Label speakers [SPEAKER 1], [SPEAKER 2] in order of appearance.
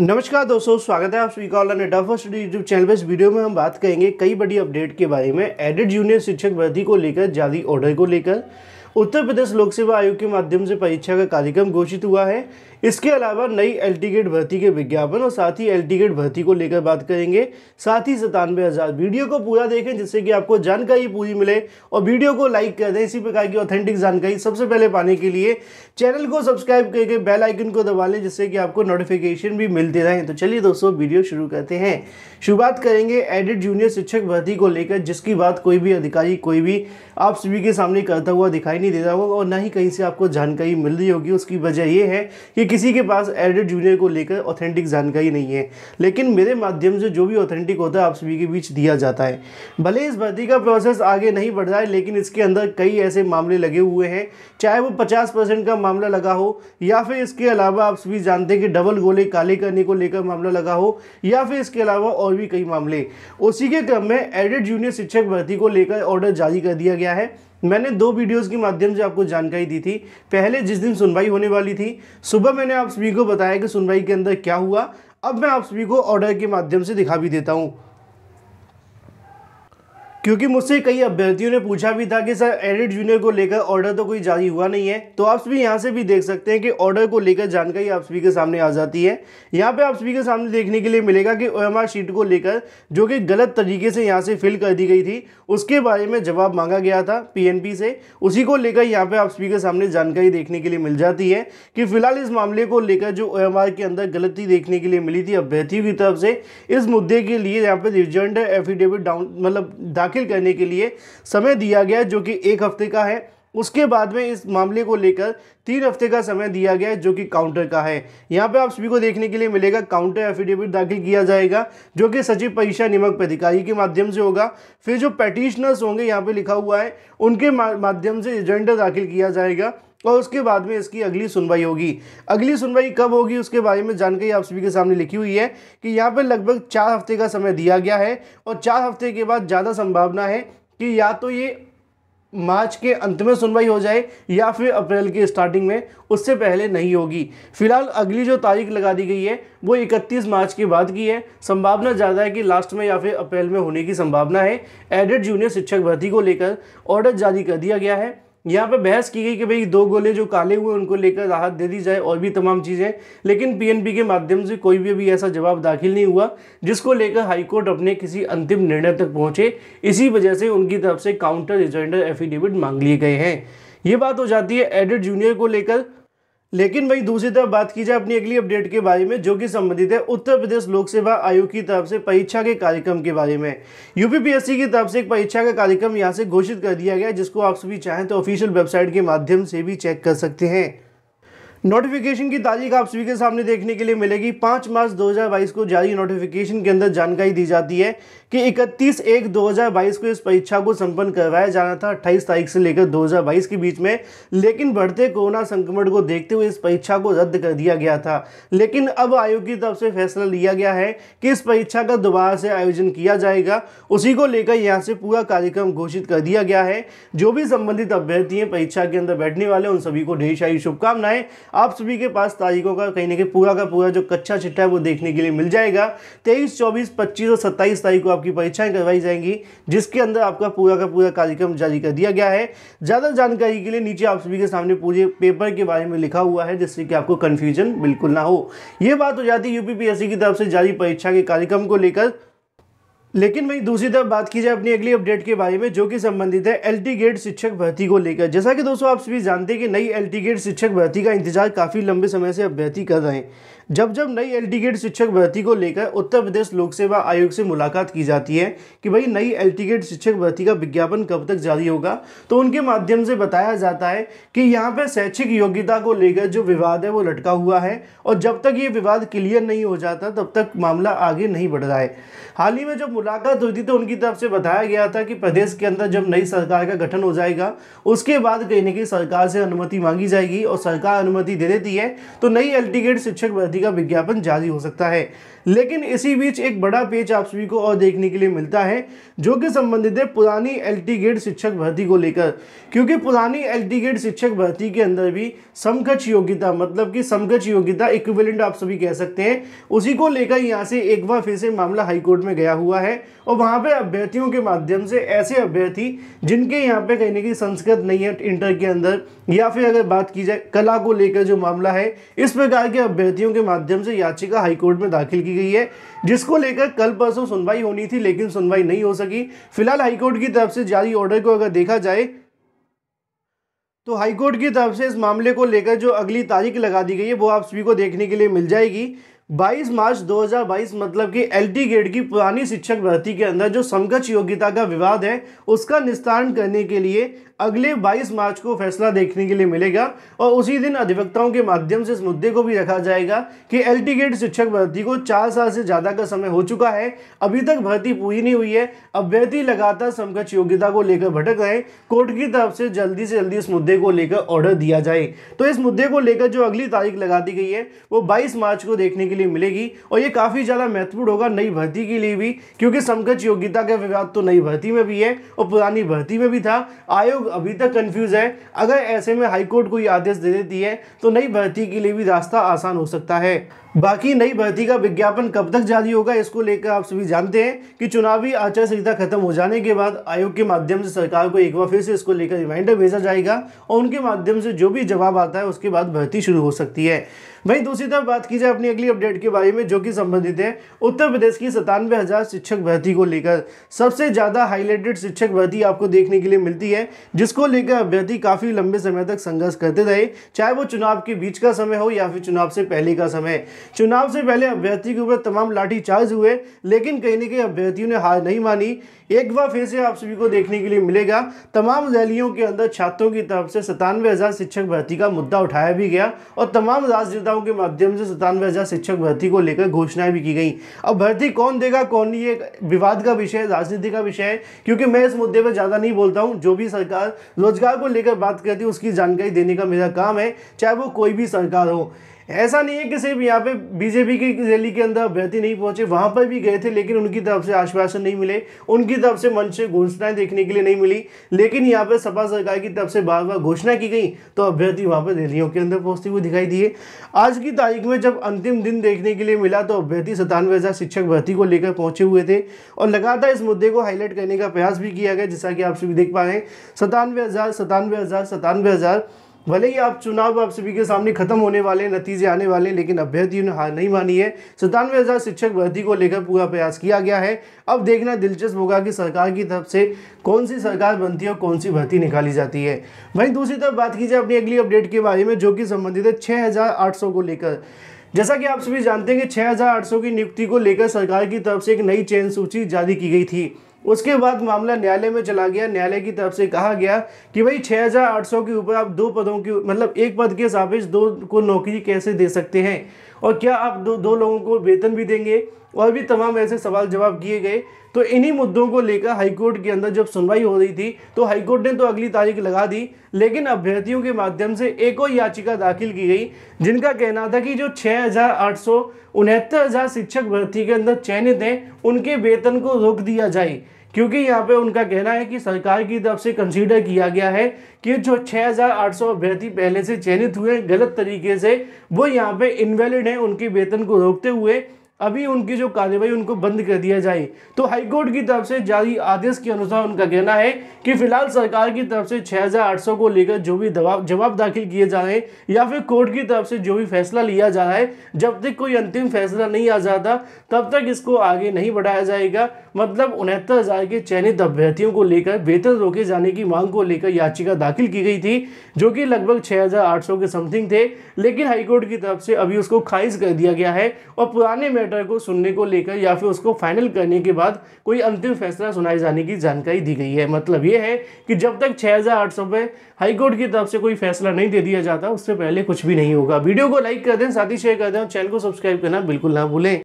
[SPEAKER 1] नमस्कार दोस्तों स्वागत है आप सभी का online duffer first YouTube channel पर इस वीडियो में हम बात करेंगे कई बड़ी अपडेट के बारे में एडिड जूनियर शिक्षक भर्ती को लेकर जारी ऑर्डर को लेकर उत्तर प्रदेश लोक सेवा आयोग के माध्यम से परीक्षा का कार्यक्रम घोषित हुआ है इसके अलावा नई एल टी गेट भर्ती के विज्ञापन और साथ ही एल टी गेट भर्ती को लेकर बात करेंगे साथ ही सतानवे हज़ार वीडियो को पूरा देखें जिससे कि आपको जानकारी पूरी मिले और वीडियो को लाइक कर दें इसी प्रकार की ऑथेंटिक जानकारी सबसे पहले पाने के लिए चैनल को सब्सक्राइब करके बेल आइकन को दबा लें जिससे कि आपको नोटिफिकेशन भी मिलते रहें तो चलिए दोस्तों वीडियो शुरू करते हैं शुरुआत करेंगे एडिट जूनियर शिक्षक भर्ती को लेकर जिसकी बात कोई भी अधिकारी कोई भी आप सभी के सामने करता हुआ दिखाई नहीं दे रहा होगा और ना ही कहीं से आपको जानकारी मिल रही होगी उसकी वजह यह है कि किसी के पास एडेड जूनियर को लेकर ऑथेंटिक जानकारी नहीं है लेकिन मेरे माध्यम से जो भी ऑथेंटिक होता है आप सभी के बीच दिया जाता है भले इस भर्ती का प्रोसेस आगे नहीं बढ़ रहा है लेकिन इसके अंदर कई ऐसे मामले लगे हुए हैं चाहे वो पचास परसेंट का मामला लगा हो या फिर इसके अलावा आप सभी जानते हैं कि डबल गोले काले करने को लेकर मामला लगा हो या फिर इसके अलावा और भी कई मामले उसी के क्रम में एडेड जूनियर शिक्षक भर्ती को लेकर ऑर्डर जारी कर दिया गया है मैंने दो वीडियोस के माध्यम से आपको जानकारी दी थी पहले जिस दिन सुनवाई होने वाली थी सुबह मैंने आप सभी को बताया कि सुनवाई के अंदर क्या हुआ अब मैं आप सभी को ऑर्डर के माध्यम से दिखा भी देता हूँ क्योंकि मुझसे कई अभ्यर्थियों ने पूछा भी था कि सर एडिट जूनियर को लेकर ऑर्डर तो कोई जारी हुआ नहीं है तो आप सभी यहाँ से भी देख सकते हैं कि ऑर्डर को लेकर जानकारी आप सभी के सामने आ जाती है यहाँ पे आप सभी के सामने देखने के लिए मिलेगा कि ओ शीट को लेकर जो कि गलत तरीके से यहाँ से फिल कर दी गई थी उसके बारे में जवाब मांगा गया था पी से उसी को लेकर यहाँ पे आप सभी के सामने जानकारी देखने के लिए मिल जाती है कि फिलहाल इस मामले को लेकर जो ओ के अंदर गलती देखने के लिए मिली थी अभ्यर्थियों की तरफ से इस मुद्दे के लिए यहाँ पे रिजेंट एफिडेविट डाउन मतलब दाखिल दाखिल करने के लिए समय दिया गया जो कि एक हफ्ते का है उसके बाद में इस मामले को लेकर तीन हफ्ते का समय दिया गया है जो कि काउंटर का है यहाँ पे आप सभी को देखने के लिए मिलेगा काउंटर एफिडेविट दाखिल किया जाएगा जो कि सचिव परीक्षा निमक पदाधिकारी के माध्यम से होगा फिर जो पेटिशनर्स होंगे यहाँ पे लिखा हुआ है उनके माध्यम से एजेंडा दाखिल किया जाएगा और उसके बाद में इसकी अगली सुनवाई होगी अगली सुनवाई कब होगी उसके बारे में जानकारी आप सभी के सामने लिखी हुई है कि यहाँ पर लगभग चार हफ्ते का समय दिया गया है और चार हफ्ते के बाद ज़्यादा संभावना है कि या तो ये मार्च के अंत में सुनवाई हो जाए या फिर अप्रैल के स्टार्टिंग में उससे पहले नहीं होगी फिलहाल अगली जो तारीख लगा दी गई है वो 31 मार्च के बाद की है संभावना ज़्यादा है कि लास्ट में या फिर अप्रैल में होने की संभावना है एडेड जूनियर शिक्षक भर्ती को लेकर ऑर्डर जारी कर दिया गया है यहाँ पे बहस की गई कि भाई दो गोले जो काले हुए उनको लेकर राहत दे दी जाए और भी तमाम चीज़ें लेकिन पीएनबी के माध्यम से कोई भी अभी ऐसा जवाब दाखिल नहीं हुआ जिसको लेकर हाईकोर्ट अपने किसी अंतिम निर्णय तक पहुंचे इसी वजह से उनकी तरफ से काउंटर रिजॉइंडर एफिडेविट मांग लिए गए हैं ये बात हो जाती है एडिट जूनियर को लेकर लेकिन वही दूसरी तरफ बात की जाए अपनी अगली अपडेट के बारे में जो कि संबंधित है उत्तर प्रदेश लोक सेवा आयोग की तरफ से परीक्षा के कार्यक्रम के बारे में यूपीपीएससी की तरफ से एक परीक्षा का कार्यक्रम यहाँ से घोषित कर दिया गया है जिसको आप सभी चाहें तो ऑफिशियल वेबसाइट के माध्यम से भी चेक कर सकते हैं नोटिफिकेशन की तारीख आप सभी के सामने देखने के लिए मिलेगी पाँच मार्च 2022 को जारी नोटिफिकेशन के अंदर जानकारी दी जाती है कि 31 एक 2022 को इस परीक्षा को संपन्न करवाया जाना था 28 तारीख से लेकर 2022 के बीच में लेकिन बढ़ते कोरोना संक्रमण को देखते हुए इस परीक्षा को रद्द कर दिया गया था लेकिन अब आयोग की तरफ से फैसला लिया गया है कि इस परीक्षा का दोबारा से आयोजन किया जाएगा उसी को लेकर यहाँ से पूरा कार्यक्रम घोषित कर दिया गया है जो भी संबंधित अभ्यर्थी परीक्षा के अंदर बैठने वाले उन सभी को ढेर सारी शुभकामनाएं आप सभी के पास तारीखों का कहीं ना कहीं पूरा का पूरा जो कच्चा चिट्ठा है वो देखने के लिए मिल जाएगा तेईस चौबीस पच्चीस और सत्ताईस तारीख को आपकी परीक्षाएं करवाई जाएंगी जिसके अंदर आपका पूरा का पूरा कार्यक्रम जारी कर दिया गया है ज़्यादा जानकारी के लिए नीचे आप सभी के सामने पूरे पेपर के बारे में लिखा हुआ है जिससे कि आपको कन्फ्यूजन बिल्कुल ना हो ये बात हो तो जाती है यूपीपीएससी की तरफ से जारी परीक्षा के कार्यक्रम को लेकर लेकिन वहीं दूसरी तरफ बात की जाए अपनी अगली अपडेट के बारे में जो कि संबंधित है एलटी गेट शिक्षक भर्ती को लेकर जैसा कि दोस्तों आप सभी जानते हैं कि नई एलटी गेट शिक्षक भर्ती का इंतजार काफ़ी लंबे समय से अभ्यर्थी कर रहे हैं जब जब नई एलटी गेट शिक्षक भर्ती को लेकर उत्तर प्रदेश लोक सेवा आयोग से मुलाकात की जाती है कि भाई नई एलटी गेट शिक्षक भर्ती का विज्ञापन कब तक जारी होगा तो उनके माध्यम से बताया जाता है कि यहाँ पर शैक्षिक योग्यता को लेकर जो विवाद है वो लटका हुआ है और जब तक ये विवाद क्लियर नहीं हो जाता तब तक मामला आगे नहीं बढ़ रहा है हाल ही में जब मुलाकात हुई थी तो उनकी तरफ से बताया गया था कि प्रदेश के अंदर जब नई सरकार का गठन हो जाएगा उसके बाद कहीं ना कहीं सरकार से अनुमति मांगी जाएगी और सरकार अनुमति दे देती है तो नई अल्टीग्रेड शिक्षक भर्ती का विज्ञापन जारी हो सकता है लेकिन इसी बीच एक बड़ा पेज आप सभी को और देखने के लिए मिलता है जो कि संबंधित है पुरानी एल ग्रेड शिक्षक भर्ती को लेकर क्योंकि पुरानी एल ग्रेड शिक्षक भर्ती के अंदर भी समकक्ष योग्यता मतलब कि समकक्ष योग्यता इक्विवेलेंट आप सभी कह सकते हैं उसी को लेकर यहाँ से एक बार फिर से मामला हाईकोर्ट में गया हुआ है है और वहाँ पे अभ्यर्थियों के माध्यम से ऐसे अभ्यर्थी जिनके यहाँ पे कहने की संस्कृत नहीं है इंटर के अंदर या फिर अगर बात की जाए कला को लेकर जो मामला है इस प्रकार के अभ्यर्थियों के माध्यम से याचिका हाईकोर्ट में दाखिल की गई है जिसको लेकर कल परसों सुनवाई होनी थी लेकिन सुनवाई नहीं हो सकी फिलहाल हाईकोर्ट की तरफ से जारी ऑर्डर को अगर देखा जाए तो हाईकोर्ट की तरफ से इस मामले को लेकर जो अगली तारीख लगा दी गई है वो आप सभी को देखने के लिए मिल जाएगी 22 मार्च 2022 मतलब कि टी गेट की पुरानी शिक्षक भर्ती के अंदर जो समकक्ष योग्यता का विवाद है उसका निस्तारण करने के लिए अगले 22 मार्च को फैसला देखने के लिए मिलेगा और उसी दिन अधिवक्ताओं के माध्यम से इस मुद्दे को भी रखा जाएगा कि एल टी ग्रेड शिक्षक भर्ती को चार साल से ज़्यादा का समय हो चुका है अभी तक भर्ती पूरी नहीं हुई है अभ्यर्थी लगातार समकक्ष योग्यता को लेकर भटक रहे कोर्ट की तरफ से जल्दी से जल्दी इस मुद्दे को लेकर ऑर्डर दिया जाए तो इस मुद्दे को लेकर जो अगली तारीख लगा दी गई है वो बाईस मार्च को देखने के लिए मिलेगी और ये काफ़ी ज़्यादा महत्वपूर्ण होगा नई भर्ती के लिए भी क्योंकि समकक्ष योग्यता का विवाद तो नई भर्ती में भी है और पुरानी भर्ती में भी था आयोग अभी तक कन्फ्यूज़ है अगर ऐसे में हाईकोर्ट कोई आदेश दे देती है तो नई भर्ती के लिए भी रास्ता आसान हो सकता है बाकी नई भर्ती का विज्ञापन कब तक जारी होगा इसको लेकर आप सभी जानते हैं कि चुनावी आचार संहिता खत्म हो जाने के बाद आयोग के माध्यम से सरकार को एक बार फिर से इसको लेकर रिमाइंडर भेजा जाएगा और उनके माध्यम से जो भी जवाब आता है उसके बाद भर्ती शुरू हो सकती है वहीं दूसरी तरफ बात की जाए अपनी अगली अपडेट के बारे में जो कि संबंधित है उत्तर प्रदेश की सतानवे हज़ार शिक्षक भर्ती को लेकर सबसे ज़्यादा हाईलाइटेड शिक्षक भर्ती आपको देखने के लिए मिलती है जिसको लेकर अभ्यर्थी काफ़ी लंबे समय तक संघर्ष करते रहे चाहे वो चुनाव के बीच का समय हो या फिर चुनाव से पहले का समय चुनाव से पहले अभ्यर्थी के ऊपर तमाम लाठी चार्ज हुए लेकिन कहीं ना कहीं अभ्यर्थियों ने हार नहीं मानी एक बार फिर से आप सभी को देखने के लिए मिलेगा तमाम रैलियों के अंदर छात्रों की तरफ से सतानवे हज़ार शिक्षक भर्ती का मुद्दा उठाया भी गया और तमाम राजनेताओं के माध्यम से सतानवे हज़ार शिक्षक भर्ती को लेकर घोषणाएं भी की गई अब भर्ती कौन देगा कौन नहीं ये विवाद का विषय राजनीति का विषय है क्योंकि मैं इस मुद्दे पर ज़्यादा नहीं बोलता हूँ जो भी सरकार रोजगार को लेकर बात करती है उसकी जानकारी देने का मेरा काम है चाहे वो कोई भी सरकार हो ऐसा नहीं है कि सिर्फ यहाँ पे बीजेपी की रैली के अंदर अभ्यर्थी नहीं पहुंचे वहाँ पर भी गए थे लेकिन उनकी तरफ से आश्वासन नहीं मिले उनकी तरफ से मंच से घोषणाएं देखने के लिए नहीं मिली लेकिन यहाँ पर सपा सरकार की तरफ से बार बार घोषणा की गई तो अभ्यर्थी वहाँ पर रैलियों के अंदर पहुंचते हुए दिखाई दिए आज की तारीख में जब अंतिम दिन देखने के लिए मिला तो अभ्यर्थी सतानवे हज़ार शिक्षक भर्ती को लेकर पहुंचे हुए थे और लगातार इस मुद्दे को हाईलाइट करने का प्रयास भी किया गया जैसा कि आप सभी देख पा रहे हैं सतानवे हज़ार सतानवे हज़ार सतानवे हज़ार भले ही आप चुनाव आप सभी के सामने खत्म होने वाले नतीजे आने वाले लेकिन अभ्यर्थियों ने हार नहीं मानी है सत्तानवे हज़ार शिक्षक भर्ती को लेकर पूरा प्रयास किया गया है अब देखना दिलचस्प होगा कि सरकार की तरफ से कौन सी सरकार बनती है और कौन सी भर्ती निकाली जाती है वहीं दूसरी तरफ बात की जाए अपनी अगली अपडेट के बारे में जो कि संबंधित है छः को लेकर जैसा कि आप सभी जानते हैं कि 6,800 की नियुक्ति को लेकर सरकार की तरफ से एक नई चयन सूची जारी की गई थी उसके बाद मामला न्यायालय में चला गया न्यायालय की तरफ से कहा गया कि भाई 6,800 के ऊपर आप दो पदों की मतलब एक पद के सापेक्ष दो को नौकरी कैसे दे सकते हैं और क्या आप दो दो लोगों को वेतन भी देंगे और भी तमाम ऐसे सवाल जवाब किए गए तो इन्हीं मुद्दों को लेकर हाईकोर्ट के अंदर जब सुनवाई हो रही थी तो हाईकोर्ट ने तो अगली तारीख लगा दी लेकिन अभ्यर्थियों के माध्यम से एक और याचिका दाखिल की गई जिनका कहना था कि जो छः हज़ार आठ सौ उनहत्तर हज़ार शिक्षक भर्ती के अंदर चयनित हैं उनके वेतन को रोक दिया जाए क्योंकि यहाँ पे उनका कहना है कि सरकार की तरफ से कंसीडर किया गया है कि जो 6,800 अभ्यर्थी पहले से चयनित हुए गलत तरीके से वो यहाँ पे इनवैलिड हैं उनके वेतन को रोकते हुए अभी उनकी जो कार्यवाही उनको बंद कर दिया जाए तो हाईकोर्ट की तरफ से जारी आदेश के अनुसार उनका कहना है कि फिलहाल सरकार की तरफ से 6,800 को लेकर जो भी जवाब दाखिल किए जा रहे हैं या फिर कोर्ट की तरफ से जो भी फैसला लिया जा रहा है जब तक कोई अंतिम फैसला नहीं आ जाता तब तक इसको आगे नहीं बढ़ाया जाएगा मतलब उनहत्तर हज़ार के चयनित अभ्यर्थियों को लेकर वेतन रोके जाने की मांग को लेकर याचिका दाखिल की गई थी जो कि लगभग 6,800 के समथिंग थे लेकिन हाईकोर्ट की तरफ से अभी उसको खारिज कर दिया गया है और पुराने मैटर को सुनने को लेकर या फिर उसको फाइनल करने के बाद कोई अंतिम फैसला सुनाए जाने की जानकारी दी गई है मतलब ये है कि जब तक छः हज़ार आठ सौ रुपये हाईकोर्ट की तरफ से कोई फैसला नहीं दे दिया जाता उससे पहले कुछ भी नहीं होगा वीडियो को लाइक कर दें साथ ही शेयर कर दें और चैनल को सब्सक्राइब करना बिल्कुल ना भूलें